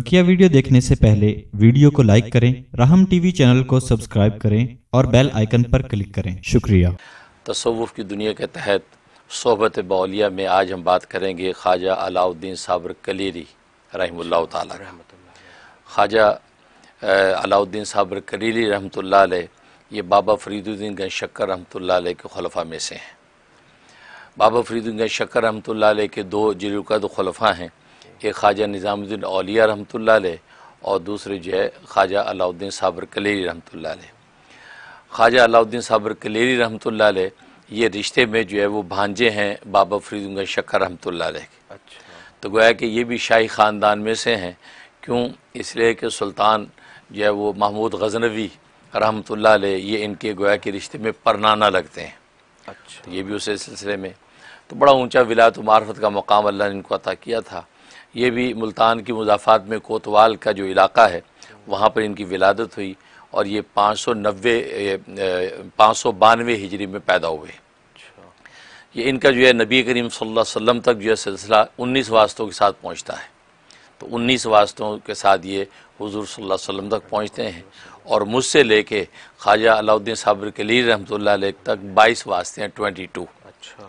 बकिया वीडियो देखने से पहले वीडियो को लाइक करें राहम टीवी चैनल को सब्सक्राइब करें और बेल आइकन पर क्लिक करें शुक्रिया तसवुफ़ की दुनिया के तहत सोहबत बौलिया में आज हम बात करेंगे ख्वाजा अलाउद्दीन साबर कलेरी रही ख्वाजा अलाउद्दीन साबर कलेरी रहमत ये बाबा फरीदुद्दीन गंज शक्कर रहमत के खलफा में से हैं बाबा फरीदुद्दीन गंज शक्कर रहमत के दो जिलुकद खलफा हैं एक ख्वाजा निज़ामुद्दीन अलिया रहमत और दूसरे जो है ख्वाजा अलाउद्दीन साबर कलेरी रहमत ख्वाजा अलाउद्दीन साबर कलेरी रहमत ये रिश्ते में जो है वो भांजे हैं बाबा फरीदुल्ला शक्कर रहमत के अच्छा तो गोया कि ये भी शाही ख़ानदान में से हैं क्यों इसलिए कि सुल्तान जो है वो महमूद गजनवी रहमत ये इनके गोया के रिश्ते में परनाना लगते हैं अच्छा तो ये भी उस सिलसिले में तो बड़ा ऊंचा विलायत मार्फत का मकाम अल्लाह ने इनको अता किया था ये भी मुल्तान की मुजाफात में कोतवाल का जो इलाका है वहाँ पर इनकी विलादत हुई और ये पाँच सौ नब्बे पाँच सौ बानवे हिजरी में पैदा हुए अच्छा। ये इनका जो है नबी करीम वसल्लम तक जो है सिलसिला उन्नीस वास्तों के साथ पहुँचता है तो उन्नीस वास्तों के साथ ये हजूर सल्ला वसल्लम तक पहुँचते हैं और मुझसे लेके ख्वाजा अलाउद्दीन साबर कलीर रहमत तक बाईस वास्ते हैं ट्वेंटी टू अच्छा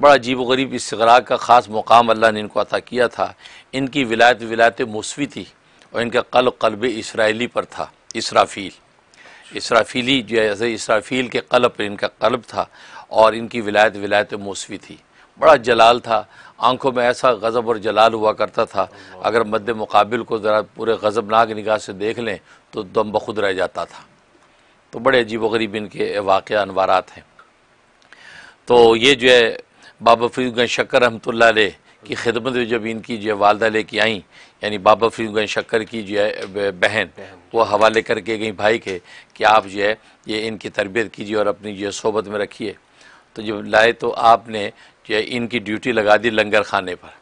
बड़ा अजीब व गरीब इसगरा का ख़ास मुकाम अल्लाह ने इनको अता किया था इनकी विलायत विलायत मौसवी थी और इनका कल कल्ब इसराइली पर था इसराफील इसराफीली जो जैसे इसराफील के कलब पर इनका कल्ब था और इनकी विलायत विलायत मौसवी थी बड़ा जलाल था आंखों में ऐसा गज़ब और जलाल हुआ करता था अगर मद मुकाबिल को ज़रा पूरे गज़बनाक निगाह से देख लें तो दम बखुद रह जाता था तो बड़े अजीब व गरीब इनके वाक़ अनवारात हैं तो ये जो है बाबा गंज शक्कर रहमतुल्ला की खिदमत जब इनकी जो वालदा लेके आई यानी बाबा गंज शक्कर की जो है बहन वो हवाले करके गई भाई के कि आप जो है ये इनकी तरबियत कीजिए और अपनी जो है सोबत में रखिए तो जब लाए तो आपने जो है इनकी ड्यूटी लगा दी लंगर खाने पर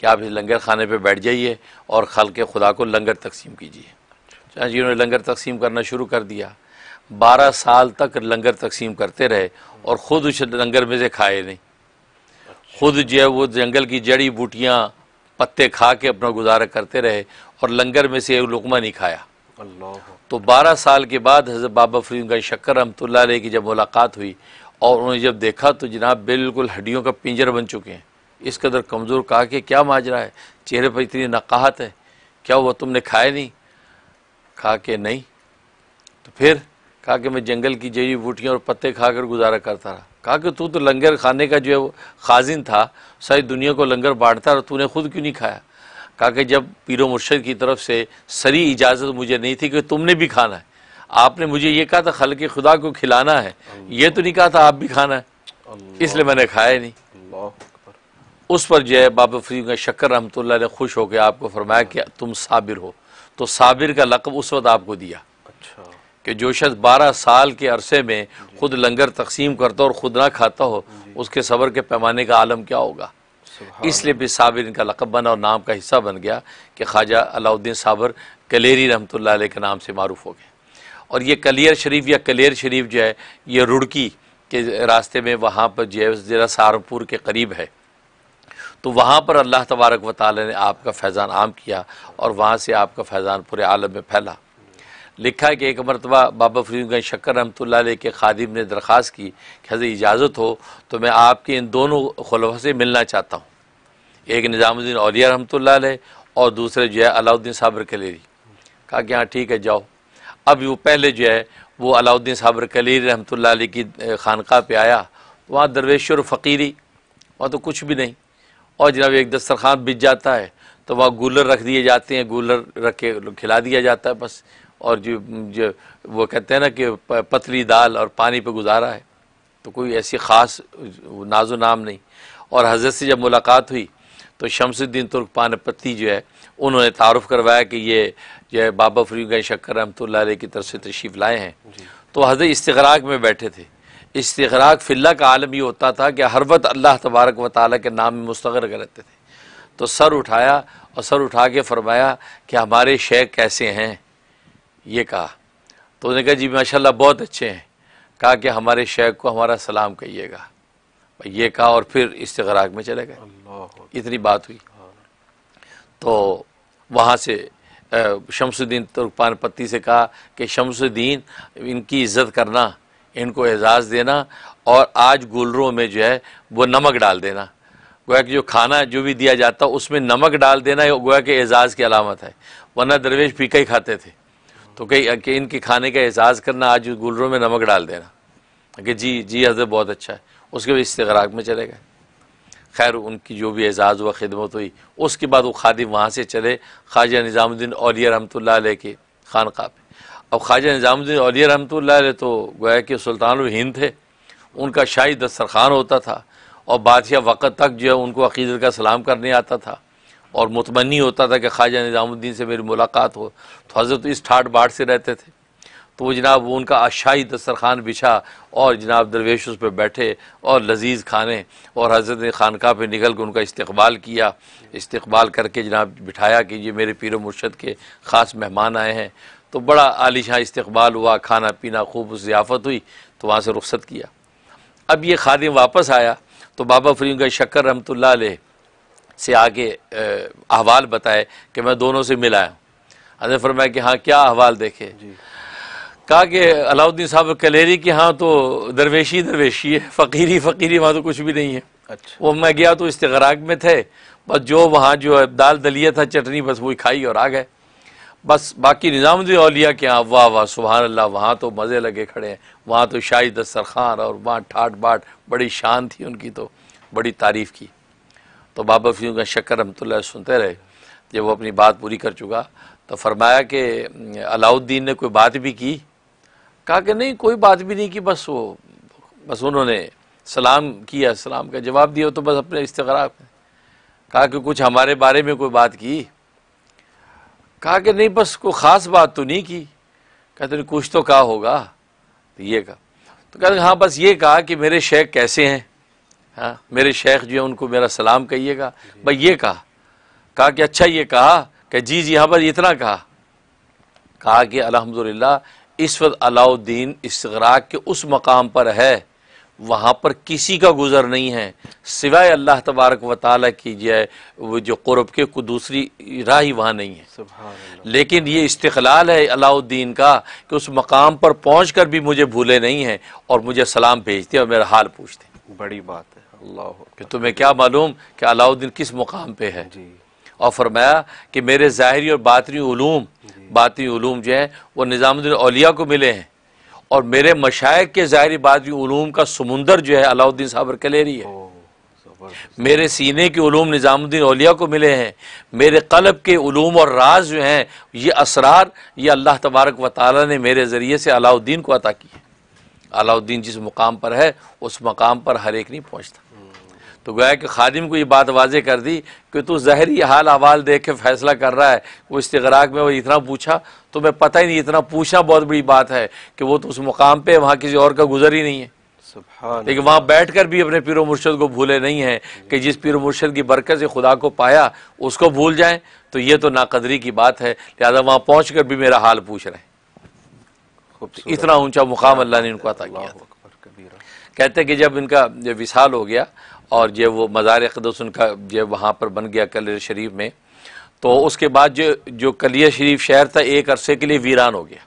कि आप इस लंगर खाने पर बैठ जाइए और खल के खुदा को लंगर तकसीम कीजिए चाहे जी उन्होंने लंगर तकसीम करना शुरू कर दिया बारह साल तक लंगर तकसीम करते रहे और ख़ुद उस लंगर में से खाए नहीं खुद जो है वो जंगल की जड़ी बूटियाँ पत्ते खा के अपना गुजारा करते रहे और लंगर में से एक लुकमा नहीं खाया तो बारह साल के बाद हज़रत बाबा फरीद का शक्कर रहमतुल्ला की जब मुलाकात हुई और उन्होंने जब देखा तो जनाब बिल्कुल हड्डियों का पिंजर बन चुके हैं इस कदर कमज़ोर कहा कि क्या माजरा है चेहरे पर इतनी नकाहत है क्या हुआ तुमने खाए नहीं खा के नहीं तो फिर कहा कि मैं जंगल की जड़ी बूटियाँ और पत्ते खाकर गुजारा करता रहा कहा कि तू तो लंगर खाने का जो है खाजिन था सारी दुनिया को लंगर बांटता और तूने खुद क्यों नहीं खाया कहा कि जब पीरो मुर्शद की तरफ से सरी इजाज़त मुझे नहीं थी कि तुमने भी खाना है आपने मुझे ये कहा था खल के खुदा को खिलाना है ये तो नहीं कहा था आप भी खाना है इसलिए मैंने खाया नहीं उस पर जो है बाबा फरी का शक्कर रहमत ने खुश होकर आपको फरमाया कि तुम साबिर हो तो साबिर का लकब उस वक्त आपको दिया अच्छा कि जो शख्स बारह साल के अरसे में ख़ुद लंगर तकसीम करता और ख़ुद ना खाता हो उसके सबर के पैमाने का आलम क्या होगा इसलिए भी साबिर इनका लकब बना और नाम का हिस्सा बन गया कि ख्वाजा अलाउद्दीन साबर कलेरी रहमत के नाम से मरूफ हो गए और ये कलियर शरीफ या कलेर शरीफ जो है ये रुड़की के रास्ते में वहाँ पर जो है ज़रा सहारनपुर के करीब है तो वहाँ पर अल्लाह तबारक वाली ने आपका फैज़ान आम किया और वहाँ से आपका फैज़ान पूरे आलम में फैला लिखा है कि एक मरतबा बाबा गंज शक्कर रहमत के खादिब ने दरख्वास्त की कि हज़र इजाज़त हो तो मैं आपके इन दोनों खलफा से मिलना चाहता हूँ एक निज़ामुद्दीन अलिया रहमत और दूसरे जो है अलाउद्दीन साबर कलेरी कहा कि हाँ ठीक है जाओ अब वो पहले जो है वो अलाउद्दीन साबर कलेरी रहमत की खानका पर आया वहाँ दरवेश और फ़कीरी वहाँ तो कुछ भी नहीं और जनाब एक दस्तरखान बिज जाता है तो वहाँ गूलर रख दिए जाते हैं गूलर रख के खिला दिया जाता है बस और जो, जो वो कहते हैं ना कि पतली दाल और पानी पे गुजारा है तो कोई ऐसी ख़ास नाजो नाम नहीं और हजरत से जब मुलाकात हुई तो शमसुद्दीन तुर्क पति जो है उन्होंने तारफ़ करवाया कि ये जो है बाबा फरीगन शक्कर रहमत की तरफ से तशरीफ़ लाए हैं तो हजरत इसतराक में बैठे थे इसतराक फिल्ला का आलम ये होता था कि हर वत अल्लाह तबारक व ताली के नाम में मुस्तर करते थे तो सर उठाया और सर उठा के फरमाया कि हमारे शेख कैसे हैं ये कहा तो उन्होंने कहा जी माशा बहुत अच्छे हैं कहा कि हमारे शेख को हमारा सलाम कहिएगा ये कहा और फिर इस्तराक में चले गए इतनी बात हुई हाँ। तो वहाँ से शमसुद्दीन तुर्कपान पत्ती से कहा कि शमसुद्दीन इनकी इज़्ज़त करना इनको एजाज़ देना और आज गुलरों में जो है वो नमक डाल देना गोया कि जो खाना जो भी दिया जाता उसमें नमक डाल देना गोया के एजाज़ की अलामत है वरना दरवेश पीका ही खाते थे तो कई इनके खाने का एजाज़ करना आज गुलरों में नमक डाल देना कि जी जी हजरत बहुत अच्छा है उसके बाद इस्तराक में चले गए खैर उनकी जो भी एजाज़ हुआ खिदमत हुई उसके बाद वो खादिम वहाँ से चले ख्वाजा निज़ामुद्दीन औलिया रहमत के खान खा पे अब ख्वाजा निज़ामुद्दीन औलिया रहमत तो गोया कि सुल्तान हिंद थे उनका शाही दस्तरखान होता था और बादशाह वक़्त तक जो है उनको अकीदत का सलाम करने आता था और मतमनी होता था कि ख्वाजा निज़ामुद्दीन से मेरी मुलाकात हो तो हज़रत इस ठाट बाट से रहते थे तो वो जनाब वो उनका दस्तर दस्तरखान बिछा और जनाब दरवेश उस पर बैठे और लजीज खाने और हज़रत ने खानका पर निकल के उनका इस्तबाल किया इस्तबाल करके जनाब बिठाया कि ये मेरे पीर मुर्शद के ख़ास मेहमान आए हैं तो बड़ा आलिशां इस्तबाल हुआ खाना पीना खूब उस जियाफत हुई तो वहाँ से रुख्सत किया अब ये खादिम वापस आया तो बाबा फरीम का शक्कर रमत से आके अहवाल बताए कि मैं दोनों से मिलाया हजरत फरमाया कि हाँ क्या अहवाल देखे कहा कि अलाउद्दीन साहब कलेरी के हाँ तो दरवेशी दरवेशी है फ़कीरी फ़कीरी वहाँ तो कुछ भी नहीं है अच्छा वो मैं गया तो इस्तराक में थे बस जो वहाँ जो है दाल दलिया था चटनी बस वही खाई और आ गए बस बाकी निज़ामुद्दीन अलिया के यहाँ वाह वाह सुबहान अल्लाह वहाँ तो मज़े लगे खड़े हैं वहाँ तो शाही दस्तरखान और वहाँ ठाट बाट बड़ी शान थी उनकी तो बड़ी तारीफ़ की तो बाबा फ्यू का शक्कर रमतुल्ला सुनते रहे जब वो अपनी बात पूरी कर चुका तो फरमाया कि अलाउद्दीन ने कोई बात भी की कहा कि नहीं कोई बात भी नहीं की बस वो बस उन्होंने सलाम किया सलाम का जवाब दिया तो बस अपने इस्तरा कहा कि कुछ हमारे बारे में कोई बात की कहा कि नहीं बस कोई ख़ास बात तो नहीं की कहते कुछ तो कहा होगा तो ये कहा तो कहते हाँ बस ये कहा कि मेरे शेख कैसे हैं हाँ मेरे शेख जो है उनको मेरा सलाम कहिएगा भाई ये कहा कहा कि अच्छा ये कहा कि जी जी यहाँ पर इतना कहा कहा कि अलहमदिल्ला इस वक्त अलाउद्दीन इसराक के उस मकाम पर है वहाँ पर किसी का गुज़र नहीं है सिवाय अल्लाह तबारक व ताली की जय वो जो क़ुरब के को दूसरी राह ही वहाँ नहीं है लेकिन ये इस्तलाल है अलाउद्दीन का कि उस मकाम पर पहुँच कर भी मुझे भूले नहीं हैं और मुझे सलाम भेजते और मेरा हाल पूछते बड़ी बात है अल्लाह कि तुम्हें क्या मालूम कि अलाउद्दीन किस मुकाम पे है जी और फरमाया कि मेरे ज़ाहरी और बातनी ूम बातनी ूम जो हैं वो निज़ामुद्दीन अलिया को मिले हैं और मेरे मशाइ के ज़ाहरी बातनी ूम का समुंदर जो है अलाउद्दीन साबर रही है मेरे सीने के उलूम निज़ामुद्दीन अलिया को मिले हैं मेरे कलब के ूम और राज जो हैं ये असरार ये अल्लाह तबारक व ताली ने मेरे ज़रिए से अलाउद्दीन को अता किए अलाउद्दीन जिस मुकाम पर है उस मकाम पर हर एक नहीं पहुँचता तो गया कि खादिम को ये बात वाजे कर दी कि तू जहरी हाल अवाल देख के फैसला कर रहा है वो इस्तराक में वो इतना पूछा तो मैं पता ही नहीं इतना पूछा बहुत बड़ी बात है कि वो तो उस मुकाम पे वहाँ किसी और का गुजर ही नहीं है लेकिन वहाँ बैठ कर भी अपने पीर मुर्शद को भूले नहीं हैं कि जिस पीर मुर्शद की बरकत से खुदा को पाया उसको भूल जाए तो ये तो नाकदरी की बात है लिहाजा वहाँ पहुँच कर भी मेरा हाल पूछ रहे हैं इतना ऊंचा मुकाम अल्लाह ने इनको अता किया कहते हैं कि जब इनका जो विशाल हो गया और जब वो मज़ार अकदस उनका जब वहाँ पर बन गया कलियर शरीफ में तो हाँ। उसके बाद जो जो कलिया शरीफ शहर था एक अरसे के लिए वीरान हो गया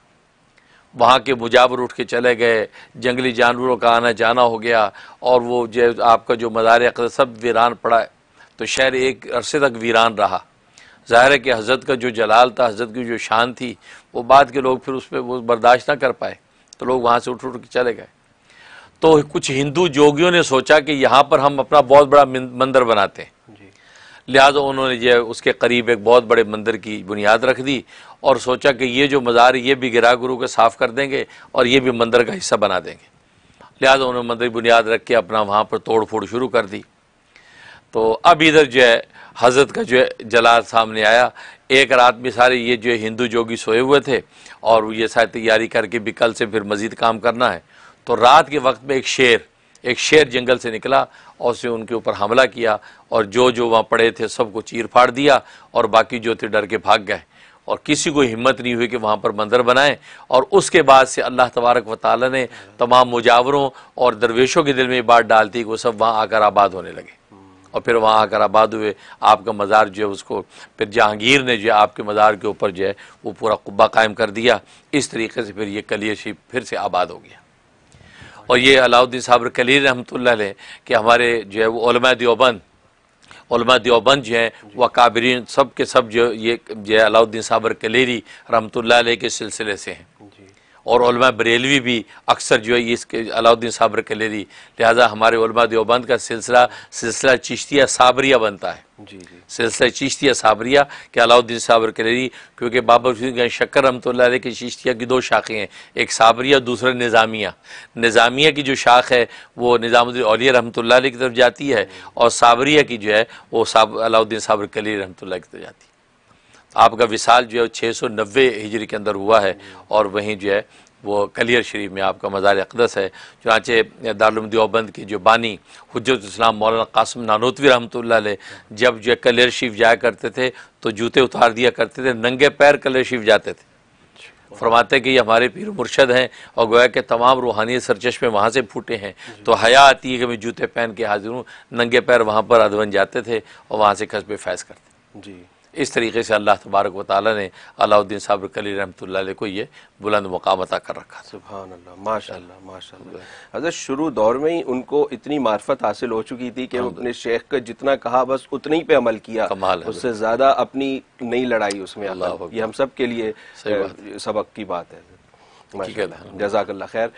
वहाँ के मुजावर उठ के चले गए जंगली जानवरों का आना जाना हो गया और वो जो आपका जो मज़ार अकदस सब वीरान पड़ा तो शहर एक अरसे तक वीरान रहा ज़ाहिर है कि हज़रत का जो जलाल था हज़रत की जो शान थी वो बाद के लोग फिर उस पर वो बर्दाश्त ना कर पाए तो लोग वहाँ से उठ उठ के चले गए तो कुछ हिंदू जोगियों ने सोचा कि यहाँ पर हम अपना बहुत बड़ा मंदिर बनाते हैं लिहाजा उन्होंने जो उसके करीब एक बहुत बड़े मंदिर की बुनियाद रख दी और सोचा कि ये जो मज़ार ये भी गिरा गुरु के साफ़ कर देंगे और ये भी मंदिर का हिस्सा बना देंगे लिहाजा उन्होंने मंदिर बुनियाद रख के अपना वहाँ पर तोड़ फोड़ शुरू कर दी तो अब इधर जो है हजरत का जो है जलाल सामने आया एक रात में सारे ये जो है हिंदू जोगी सोए हुए थे और ये सारी तैयारी करके भी कल से फिर मज़ीद काम करना है तो रात के वक्त में एक शेर एक शेर जंगल से निकला और उसने उनके ऊपर हमला किया और जो जो वहाँ पड़े थे सबको चीर फाड़ दिया और बाकी जो थे डर के भाग गए और किसी को हिम्मत नहीं हुई कि वहाँ पर मंदिर बनाएं और उसके बाद से अल्लाह तबारक व ताली ने तमाम मुजावरों और दरवेशों के दिल में बात डाल दी कि वो सब वहाँ आकर आबाद होने लगे और फिर वहाँ आकर आबाद हुए आपका मज़ार जो है उसको फिर जहांगीर ने जो है आपके मज़ार के ऊपर जो है वो पूरा कुब्बा कायम कर दिया इस तरीके से फिर ये कलिय शरीफ फिर से आबाद हो गया और ये अलाउद्दीन साबर कलीर रहमत कि हमारे जो है वो दियोबंद उलमा दियोबंद जो हैं वह काबरीन सब के सब जो ये जो अलाउद्दीन साबर कलेरी रहमत के सिलसिले से हैं और बरेलवी भी अक्सर जो है इसके अलाउद्दीन साबर के लेरी लिहाजा हमारे देवबंद का सिलसिला सिलसिला चिश्तिया साबरिया बनता है जी जी सिलसिला चिश्तिया साबरिया के अलाउद्दीन साबर के लेरी क्योंकि बाबा शक्कर रमत की चिश्तिया की दो शाखें हैं एक साबरिया दूसरा निज़ामिया निज़ामिया की जो शाख है वो निज़ामुद्दीन अलिया रमत की तरफ जाती है और साबरिया की जो है वो साब अलाउद्दीन साबर के लिए रमत की तरफ जाती है आपका विशाल जो है छः सौ नब्बे हिजरी के अंदर हुआ है और वहीं जो है वो कलियर शरीफ में आपका मज़ार अकदस है चुनाचे दारुम की जो बानी हजरत इस्लाम मौलाना कासम नानोतवी रहमत जब जो है कलियर शरीफ जाया करते थे तो जूते उतार दिया करते थे नंगे पैर कलियर शरीफ जाते थे फरमाते कि ये हमारे पीर मुर्शद हैं और गोया के तमाम रूहानी सरचश्मे में वहाँ से फूटे हैं तो हया आती है कि मैं जूते पहन के हाजिर हूँ नंगे पैर वहाँ पर अधवन जाते थे और वहाँ से कस्बे फैज करते जी इस तरीके से अल्लाह तबारक व ताली ने अलाउद्दीन साबर कली रहमत को ये बुलंद मकाम अता कर रखा सुबहान अल्लाह माशा माशा हजरत शुरू दौर में ही उनको इतनी मार्फत हासिल हो चुकी थी कि अपने शेख का जितना कहा बस उतने ही पे अमल किया कमाल उससे ज़्यादा अपनी नई लड़ाई उसमें अल्लाह ये हम सब के लिए सबक की बात है जजाकल्ला खैर